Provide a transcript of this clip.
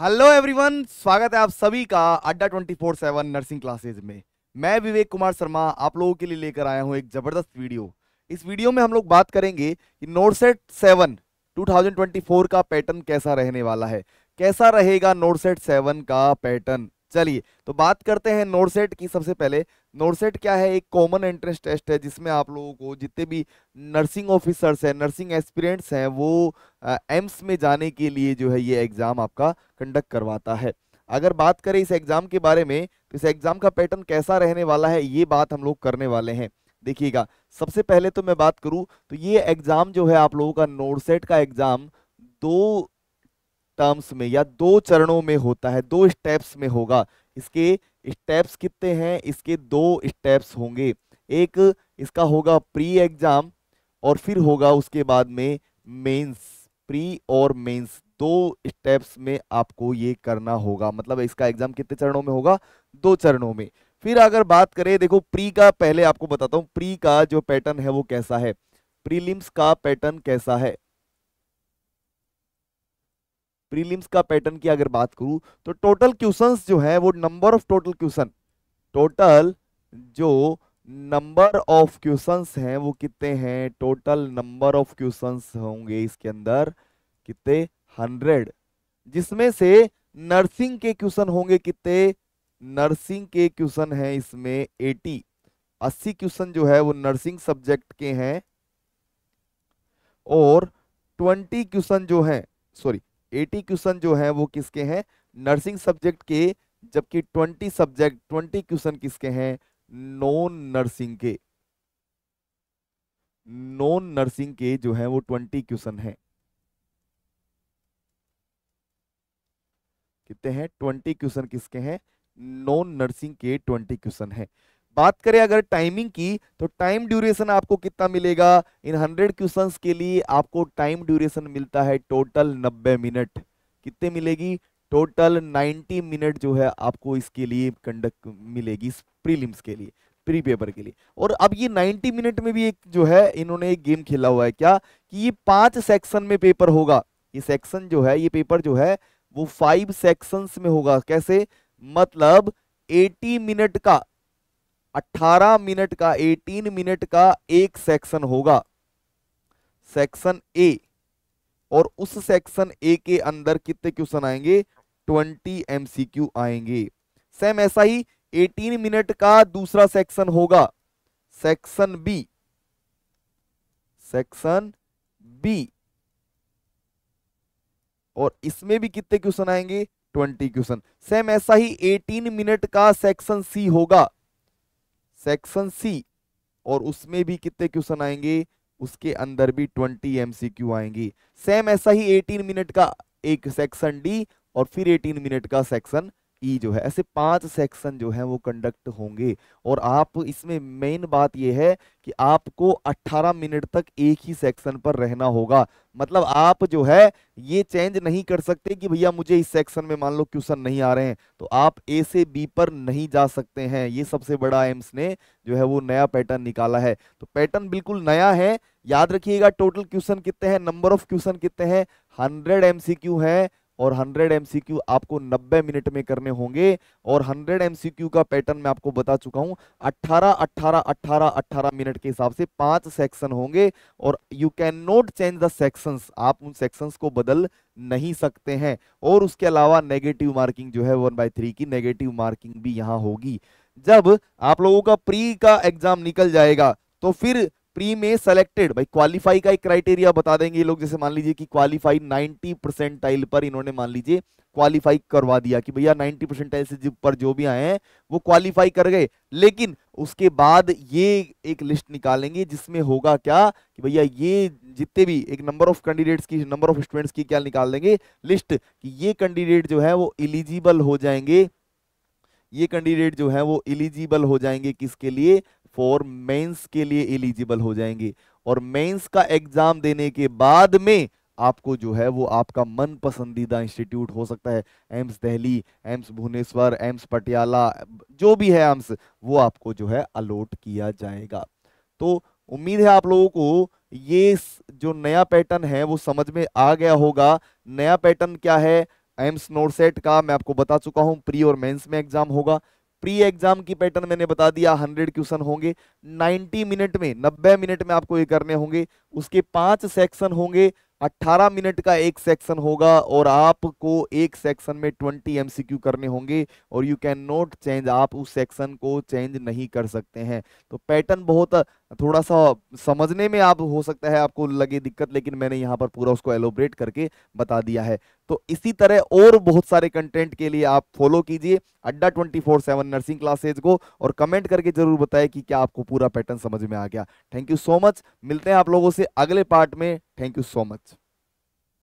hello everyone स्वागत है आप सभी का Adda twenty four seven nursing classes में मैं विवेक कुमार शर्मा आप लोगों के लिए लेकर आया हूं एक ज़बरदस्त वीडियो इस वीडियो में हम लोग बात करेंगे कि नोटसेट ट्वेंटी 2024 का पैटर्न कैसा रहने वाला है कैसा रहेगा नोटसेट सेवन का पैटर्न चलिए तो बात करते हैं नोडसेट की सबसे पहले नोडसेट क्या है एक कॉमन एंट्रेंस टेस्ट है जिसमें आप लोगों को जितने भी नर्सिंग ऑफिसर्स हैं नर्सिंग एस्पिरेंट्स हैं वो एम्स में जाने के लिए जो है ये एग्ज़ाम आपका कंडक्ट करवाता है अगर बात करें इस एग्ज़ाम के बारे में तो इस एग्ज़ाम का पैटर्न कैसा रहने वाला है ये बात हम लोग करने वाले हैं देखिएगा सबसे पहले तो मैं बात करूँ तो ये एग्ज़ाम जो है आप लोगों का नोडसेट का एग्ज़ाम दो टर्म्स में या दो चरणों में होता है दो स्टेप्स में होगा इसके स्टेप्स कितने हैं इसके दो स्टेप्स होंगे एक इसका होगा प्री एग्जाम और फिर होगा उसके बाद में मेंस प्री और मेंस दो स्टेप्स में आपको ये करना होगा मतलब इसका एग्जाम कितने चरणों में होगा दो चरणों में फिर अगर बात करें देखो प्री का पहले आपको बताता हूँ प्री का जो पैटर्न है वो कैसा है प्रीलिम्स का पैटर्न कैसा है प्रीलिम्स का पैटर्न की अगर बात करूं तो टोटल क्वेश्चंस जो है वो number of total question total जो नंबर ऑफ क्वेश्चंस हैं वो कितने हैं टोटल नंबर ऑफ क्वेश्चंस होंगे इसके अंदर कितने हंड्रेड जिसमें से नर्सिंग के क्वेश्चन होंगे कितने नर्सिंग के क्वेश्चन है इसमें एटी अस्सी क्वेश्चन जो है वो नर्सिंग सब्जेक्ट के हैं और ट्वेंटी क्वेश्चन जो है सॉरी एटी क्वेश्चन जो है वो किसके हैं नर्सिंग सब्जेक्ट के जबकि ट्वेंटी सब्जेक्ट ट्वेंटी क्वेश्चन किसके हैं नॉन नर्सिंग के नॉन नर्सिंग के जो है वो ट्वेंटी क्वेश्चन है कितने हैं ट्वेंटी क्वेश्चन किसके हैं नॉन नर्सिंग के ट्वेंटी क्वेश्चन है बात करें अगर टाइमिंग की तो टाइम ड्यूरेशन आपको कितना मिलेगा इन हंड्रेड क्वेश्चन के लिए आपको टाइम ड्यूरेशन मिलता है टोटल नब्बे मिनट कितने मिलेगी टोटल 90 मिनट जो है आपको इसके लिए कंडक्ट मिलेगी प्रीलिम्स के लिए प्री पेपर के लिए और अब ये 90 मिनट में भी एक जो है इन्होंने एक गेम खेला हुआ है क्या कि ये पांच सेक्शन में पेपर होगा ये सेक्शन जो है ये पेपर जो है वो फाइव सेक्शन में होगा कैसे मतलब 80 मिनट का 18 मिनट का 18 मिनट का एक सेक्शन होगा सेक्शन ए और उस सेक्शन ए के अंदर कितने क्वेश्चन आएंगे 20 एमसीक्यू आएंगे सेम ऐसा ही 18 मिनट का दूसरा सेक्शन होगा सेक्शन बी सेक्शन बी और इसमें भी कितने क्वेश्चन आएंगे 20 क्वेश्चन सेम ऐसा ही 18 मिनट का सेक्शन सी होगा सेक्शन सी और उसमें भी कितने क्वेश्चन आएंगे उसके अंदर भी ट्वेंटी एमसीक्यू आएंगी सेम ऐसा ही एटीन मिनट का एक सेक्शन डी और फिर एटीन मिनट का सेक्शन ई e जो है ऐसे पांच सेक्शन जो है वो कंडक्ट होंगे और आप इसमें मेन बात ये है कि आपको 18 मिनट तक एक ही सेक्शन पर रहना होगा मतलब आप जो है ये चेंज नहीं कर सकते कि भैया मुझे इस सेक्शन में मान लो क्वेश्चन नहीं आ रहे हैं तो आप ए से बी पर नहीं जा सकते हैं ये सबसे बड़ा एम्स ने जो है वो नया पैटर्न निकाला है तो पैटर्न बिल्कुल नया है याद रखिएगा टोटल क्वेश्चन कितने हैं नंबर ऑफ क्वेश्चन कितने हैं हंड्रेड क्यू है और 100 एम आपको 90 मिनट में करने होंगे और 100 एम का पैटर्न मैं आपको बता चुका हूं 18 18 18 18 मिनट के हिसाब से पांच सेक्शन होंगे और you can not change the sections आप उन सेक्शंस को बदल नहीं सकते हैं और उसके अलावा नेगेटिव मार्किंग जो है वन बाई थ्री की नेगेटिव मार्किंग भी यहां होगी जब आप लोगों का प्री का एग्जाम निकल जाएगा तो फिर प्री में सेलेक्टेड भाई क्वालिफाई का एक क्राइटेरिया बता देंगे ये लोग जैसे मान लीजिए कि क्वालिफाई 90 परसेंटाइल पर इन्होंने मान लीजिए क्वालिफाई करवा दिया कि भैया 90 परसेंटाइल से पर जो भी आए हैं वो क्वालिफाई कर गए लेकिन उसके बाद ये एक लिस्ट निकालेंगे जिसमें होगा क्या कि भैया ये जितने भी एक नंबर ऑफ कैंडिडेट्स की नंबर ऑफ स्टूडेंट्स की क्या निकाल देंगे लिस्ट कि ये कैंडिडेट जो है वो इलिजिबल हो जाएंगे ये कैंडिडेट जो है वो इलिजिबल हो जाएंगे किसके लिए फोर मेंस के लिए एलिजिबल हो जाएंगे और मेंस का एग्जाम देने के बाद में आपको जो है वो आपका मन पसंदीदा इंस्टीट्यूट हो सकता है एम्स दिल्ली एम्स भुवनेश्वर एम्स पटियाला जो भी है एम्स वो आपको जो है अलॉट किया जाएगा तो उम्मीद है आप लोगों को ये जो नया पैटर्न है वो समझ में आ गया होगा नया पैटर्न क्या है एम्स नोट सेट का मैं आपको बता चुका हूं प्री और मेंस में एग्जाम होगा प्री एग्जाम की पैटर्न मैंने बता दिया हंड्रेड क्वेश्चन होंगे 90 मिनट में 90 मिनट में आपको ये करने होंगे उसके पांच सेक्शन होंगे 18 मिनट का एक सेक्शन होगा और आपको एक सेक्शन में 20 एमसीक्यू करने होंगे और यू कैन नॉट चेंज आप उस सेक्शन को चेंज नहीं कर सकते हैं तो पैटर्न बहुत थोड़ा सा समझने में आप हो सकता है आपको लगे दिक्कत लेकिन मैंने यहाँ पर पूरा उसको एलोब्रेट करके बता दिया है तो इसी तरह और बहुत सारे कंटेंट के लिए आप फॉलो कीजिए Adda twenty four seven nursing classes को और कमेंट करके जरूर बताएं कि क्या आपको पूरा पैटर्न समझ में आ गया थैंक यू सो मच मिलते हैं आप लोगों से अगले पार्ट में थैंक यू सो मच